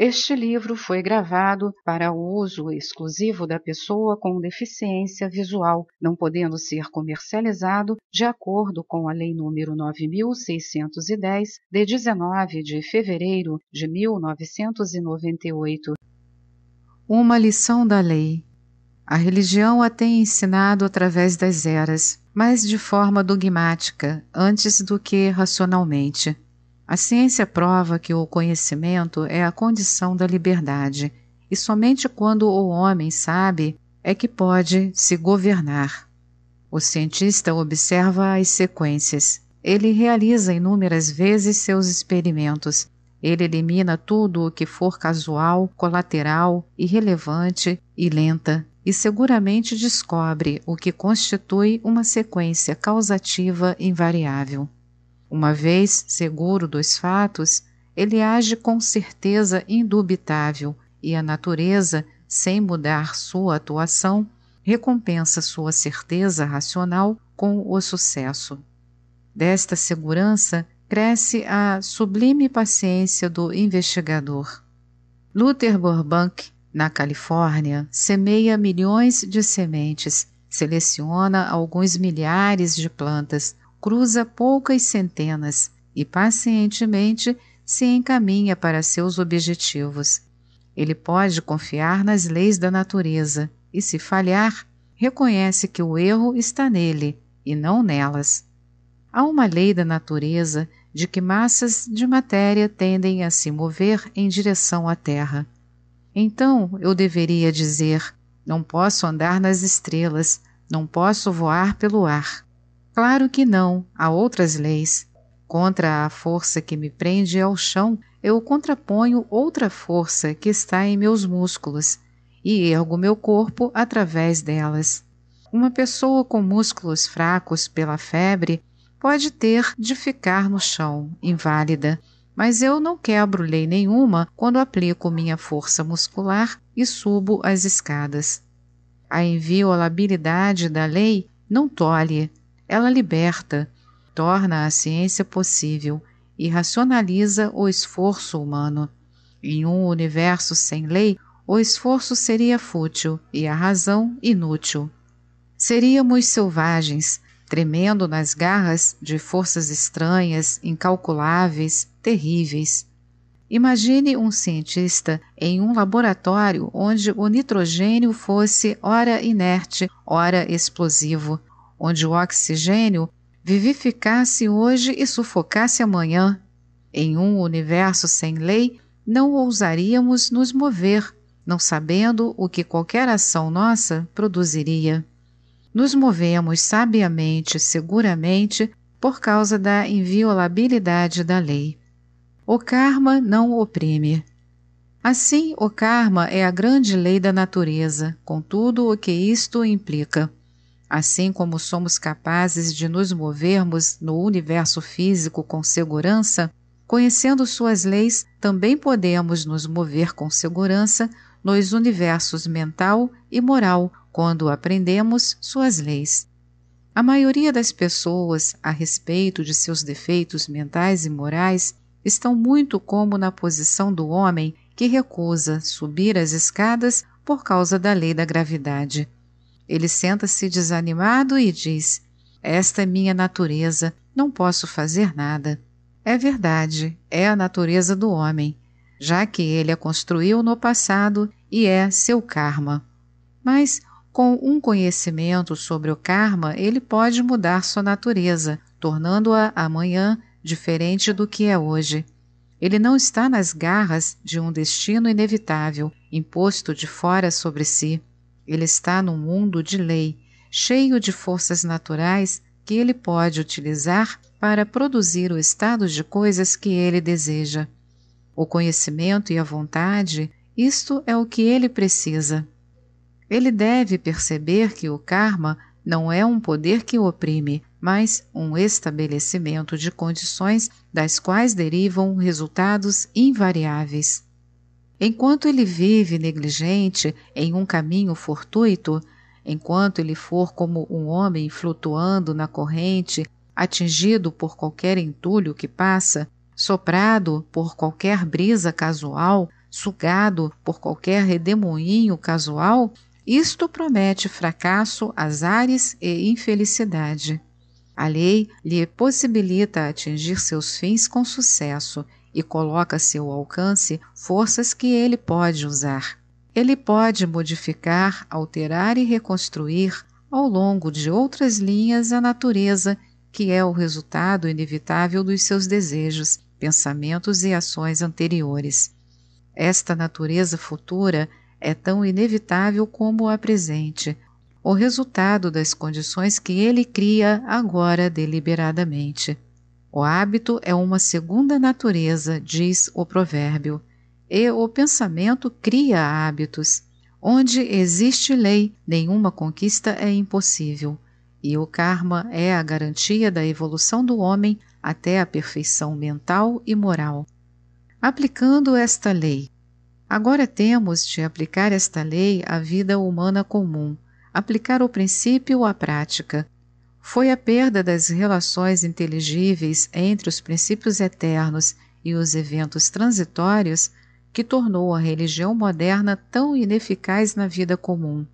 Este livro foi gravado para uso exclusivo da pessoa com deficiência visual, não podendo ser comercializado de acordo com a Lei nº 9610 de 19 de fevereiro de 1998. Uma lição da lei. A religião a tem ensinado através das eras, mas de forma dogmática, antes do que racionalmente. A ciência prova que o conhecimento é a condição da liberdade, e somente quando o homem sabe é que pode se governar. O cientista observa as sequências. Ele realiza inúmeras vezes seus experimentos. Ele elimina tudo o que for casual, colateral, irrelevante e lenta, e seguramente descobre o que constitui uma sequência causativa invariável. Uma vez seguro dos fatos, ele age com certeza indubitável e a natureza, sem mudar sua atuação, recompensa sua certeza racional com o sucesso. Desta segurança cresce a sublime paciência do investigador. Luther Burbank, na Califórnia, semeia milhões de sementes, seleciona alguns milhares de plantas, cruza poucas centenas e pacientemente se encaminha para seus objetivos. Ele pode confiar nas leis da natureza e, se falhar, reconhece que o erro está nele e não nelas. Há uma lei da natureza de que massas de matéria tendem a se mover em direção à Terra. Então eu deveria dizer: não posso andar nas estrelas, não posso voar pelo ar. Claro que não, há outras leis. Contra a força que me prende ao chão, eu contraponho outra força que está em meus músculos e ergo meu corpo através delas. Uma pessoa com músculos fracos pela febre pode ter de ficar no chão, inválida, mas eu não quebro lei nenhuma quando aplico minha força muscular e subo as escadas. A inviolabilidade da lei não tolhe ela liberta, torna a ciência possível e racionaliza o esforço humano. Em um universo sem lei, o esforço seria fútil e a razão inútil. Seríamos selvagens, tremendo nas garras de forças estranhas, incalculáveis, terríveis. Imagine um cientista em um laboratório onde o nitrogênio fosse ora inerte, ora explosivo, onde o oxigênio vivificasse hoje e sufocasse amanhã. Em um universo sem lei, não ousaríamos nos mover, não sabendo o que qualquer ação nossa produziria. Nos movemos sabiamente, seguramente, por causa da inviolabilidade da lei. O karma não oprime. Assim, o karma é a grande lei da natureza, com tudo o que isto implica. Assim como somos capazes de nos movermos no universo físico com segurança, conhecendo suas leis, também podemos nos mover com segurança nos universos mental e moral quando aprendemos suas leis. A maioria das pessoas, a respeito de seus defeitos mentais e morais, estão muito como na posição do homem que recusa subir as escadas por causa da lei da gravidade. Ele senta-se desanimado e diz: Esta é minha natureza, não posso fazer nada. É verdade, é a natureza do homem, já que ele a construiu no passado e é seu karma. Mas, com um conhecimento sobre o karma, ele pode mudar sua natureza, tornando-a amanhã diferente do que é hoje. Ele não está nas garras de um destino inevitável, imposto de fora sobre si. Ele está num mundo de lei, cheio de forças naturais que ele pode utilizar para produzir o estado de coisas que ele deseja. O conhecimento e a vontade, isto é o que ele precisa. Ele deve perceber que o karma não é um poder que o oprime, mas um estabelecimento de condições das quais derivam resultados invariáveis. Enquanto ele vive negligente em um caminho fortuito, enquanto ele for como um homem flutuando na corrente, atingido por qualquer entulho que passa, soprado por qualquer brisa casual, sugado por qualquer redemoinho casual, isto promete fracasso, azares e infelicidade. A lei lhe possibilita atingir seus fins com sucesso e coloca a seu alcance forças que ele pode usar. Ele pode modificar, alterar e reconstruir ao longo de outras linhas a natureza, que é o resultado inevitável dos seus desejos, pensamentos e ações anteriores. Esta natureza futura é tão inevitável como a presente, o resultado das condições que ele cria agora deliberadamente. O hábito é uma segunda natureza, diz o provérbio, e o pensamento cria hábitos. Onde existe lei, nenhuma conquista é impossível, e o karma é a garantia da evolução do homem até a perfeição mental e moral. Aplicando esta lei, agora temos de aplicar esta lei à vida humana comum, aplicar o princípio à prática foi a perda das relações inteligíveis entre os princípios eternos e os eventos transitórios que tornou a religião moderna tão ineficaz na vida comum.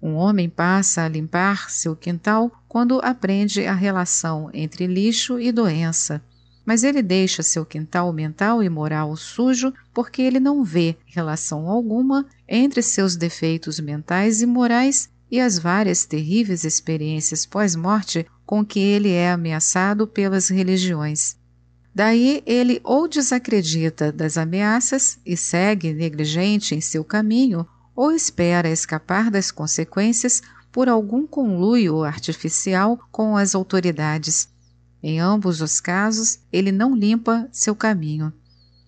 Um homem passa a limpar seu quintal quando aprende a relação entre lixo e doença. Mas ele deixa seu quintal mental e moral sujo porque ele não vê relação alguma entre seus defeitos mentais e morais e as várias terríveis experiências pós-morte com que ele é ameaçado pelas religiões. Daí ele ou desacredita das ameaças e segue negligente em seu caminho, ou espera escapar das consequências por algum conluio artificial com as autoridades. Em ambos os casos, ele não limpa seu caminho.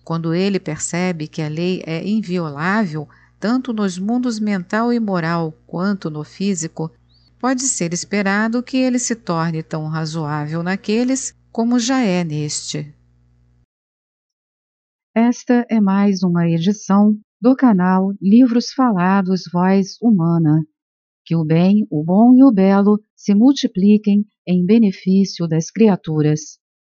Quando ele percebe que a lei é inviolável, tanto nos mundos mental e moral quanto no físico, pode ser esperado que ele se torne tão razoável naqueles como já é neste. Esta é mais uma edição do canal Livros Falados Voz Humana. Que o bem, o bom e o belo se multipliquem em benefício das criaturas.